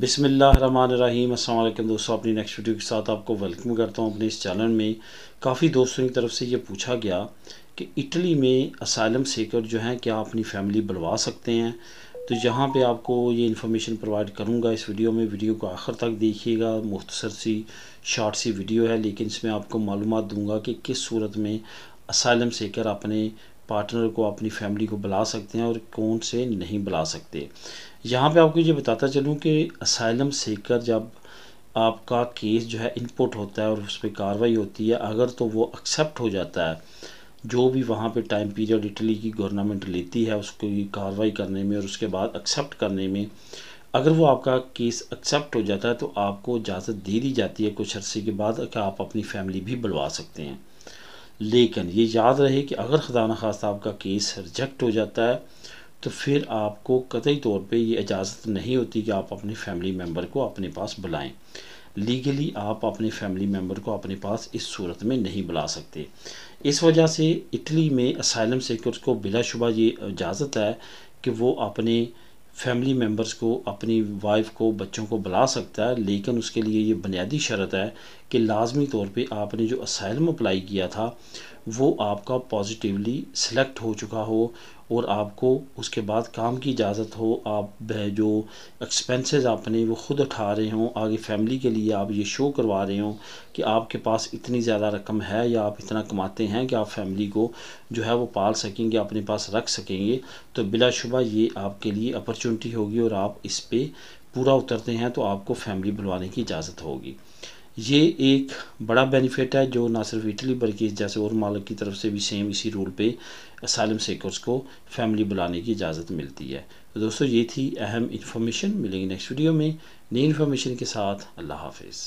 बिसमीम अल्लाम दोस्तों अपनी नेक्स्ट वीडियो के साथ आपको वेलकम करता हूँ अपने इस चैनल में काफ़ी दोस्तों की तरफ से ये पूछा गया कि इटली में असाइलम सेकर जो हैं क्या अपनी फैमिली बुलवा सकते हैं तो यहाँ पे आपको ये इन्फॉर्मेशन प्रोवाइड करूँगा इस वीडियो में वीडियो को आखिर तक देखिएगा मुख्तसर सी शॉर्ट सी वीडियो है लेकिन इसमें आपको मालूम दूँगा कि किस सूरत में असाइलम सेकर अपने पार्टनर को अपनी फैमिली को बुला सकते हैं और कौन से नहीं बुला सकते यहाँ पे आपको ये बताता चलूँ कि असाइलम सीकर जब आपका केस जो है इनपुट होता है और उस पर कार्रवाई होती है अगर तो वो एक्सेप्ट हो जाता है जो भी वहाँ पे टाइम पीरियड इटली की गवर्नमेंट लेती है उसको कार्रवाई करने में और उसके बाद एक्सेप्ट करने में अगर वो आपका केस एक्सेप्ट हो जाता है तो आपको इजाज़त दे दी जाती है कुछ अरसे के बाद कि आप अपनी फैमिली भी बुलवा सकते हैं लेकिन ये याद रहे कि अगर ख़जाना खास का केस रिजेक्ट हो जाता है तो फिर आपको कतई तौर पे ये इजाज़त नहीं होती कि आप अपने फैमिली मेंबर को अपने पास बुलाएं लीगली आप अपने फैमिली मेंबर को अपने पास इस सूरत में नहीं बुला सकते इस वजह से इटली में असाइलम सेकर्स को बिलाशुबा ये इजाज़त है कि वो अपने फैमिली मेम्बर्स को अपनी वाइफ को बच्चों को बुला सकता है लेकिन उसके लिए ये बुनियादी शर्त है कि लाजमी तौर पे आपने जो असाइलम अप्लाई किया था वो आपका पॉजिटिवली सिलेक्ट हो चुका हो और आपको उसके बाद काम की इजाज़त हो आप जो एक्सपेंसेस आपने वो ख़ुद उठा रहे हों आगे फैमिली के लिए आप ये शो करवा रहे हों कि आपके पास इतनी ज़्यादा रकम है या आप इतना कमाते हैं कि आप फैमिली को जो है वो पाल सकेंगे अपने पास रख सकेंगे तो बिलाशुबा ये आपके लिए अपॉर्चुनिटी होगी और आप इस पर पूरा उतरते हैं तो आपको फैमिली बुलवाने की इजाज़त होगी ये एक बड़ा बेनिफिट है जो ना सिर्फ इटली बल्कि जैसे और मालिक की तरफ से भी सेम इसी रूल पे असालम सेकर्स को फैमिली बुलाने की इजाज़त मिलती है तो दोस्तों ये थी अहम इन्फॉर्मेशन मिलेंगी नेक्स्ट वीडियो में नई इन्फॉर्मेशन के साथ अल्लाह हाफिज़